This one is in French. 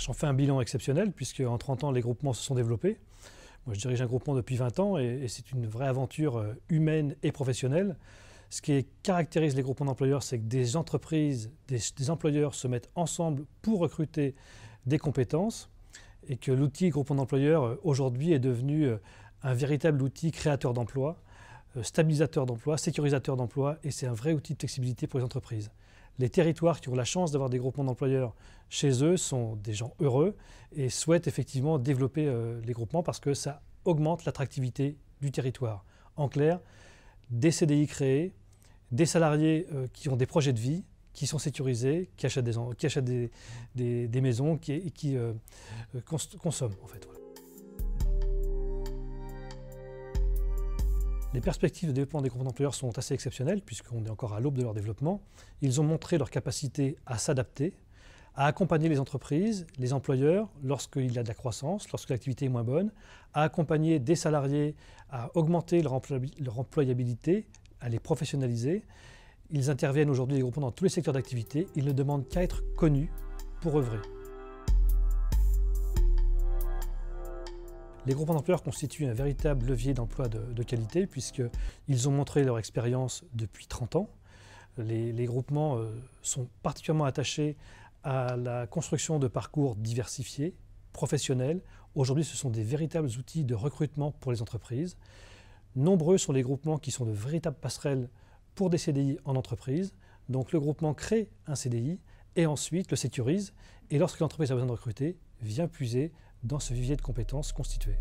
j'en fais un bilan exceptionnel, puisque en 30 ans, les groupements se sont développés. Moi, je dirige un groupement depuis 20 ans et, c'est une vraie aventure euh, humaine et professionnelle. Ce qui caractérise les groupements d'employeurs, c'est que des entreprises, des, employeurs se mettent ensemble pour recruter des compétences et que l'outil groupement d'employeurs euh, aujourd'hui est devenu euh, un véritable outil créateur d'emplois, stabilisateur d'emplois, sécurisateur d'emplois et c'est un vrai outil de flexibilité pour les entreprises les territoires qui ont la chance d'avoir des groupements d'employeurs chez eux sont des gens heureux et souhaitent effectivement développer euh, les groupements parce que ça augmente l'attractivité du territoire. En clair, des CDI créés, des salariés euh, qui ont des projets de vie, qui sont sécurisés, qui achètent des, maisons, qui, qui euh, consomment en fait. Les perspectives de développement des groupes d'employeurs sont assez exceptionnelles puisqu'on est encore à l'aube de leur développement. Ils ont montré leur capacité à s'adapter, à accompagner les entreprises, les employeurs, lorsqu'il y a de la croissance, lorsque l'activité est moins bonne, à accompagner des salariés à augmenter leur, employabilité, à les professionnaliser. Ils interviennent aujourd'hui, groupes dans tous les secteurs d'activité. Ils ne demandent qu'à être connus pour œuvrer. Les groupements d'employeurs constituent un véritable levier d'emploi de, de, qualité puisqu'ils ont montré leur expérience depuis 30 ans. Les, groupements euh, sont particulièrement attachés à la construction de parcours diversifiés, professionnels. Aujourd'hui, ce sont des véritables outils de recrutement pour les entreprises. Nombreux sont les groupements qui sont de véritables passerelles pour des CDI en entreprise. Donc le groupement crée un CDI et ensuite le sécurise. Et lorsque l'entreprise a besoin de recruter, vient puiser dans ce vivier de compétences constitué.